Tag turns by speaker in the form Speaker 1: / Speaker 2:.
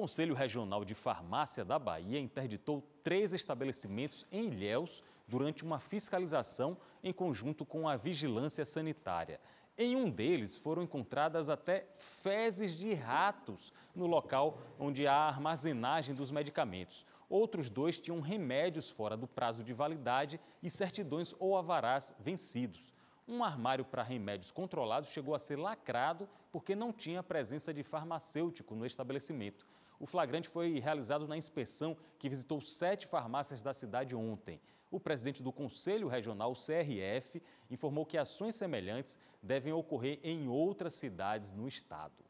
Speaker 1: Conselho Regional de Farmácia da Bahia interditou três estabelecimentos em Ilhéus durante uma fiscalização em conjunto com a vigilância sanitária. Em um deles foram encontradas até fezes de ratos no local onde há a armazenagem dos medicamentos. Outros dois tinham remédios fora do prazo de validade e certidões ou avarás vencidos. Um armário para remédios controlados chegou a ser lacrado porque não tinha presença de farmacêutico no estabelecimento. O flagrante foi realizado na inspeção que visitou sete farmácias da cidade ontem. O presidente do Conselho Regional, CRF, informou que ações semelhantes devem ocorrer em outras cidades no estado.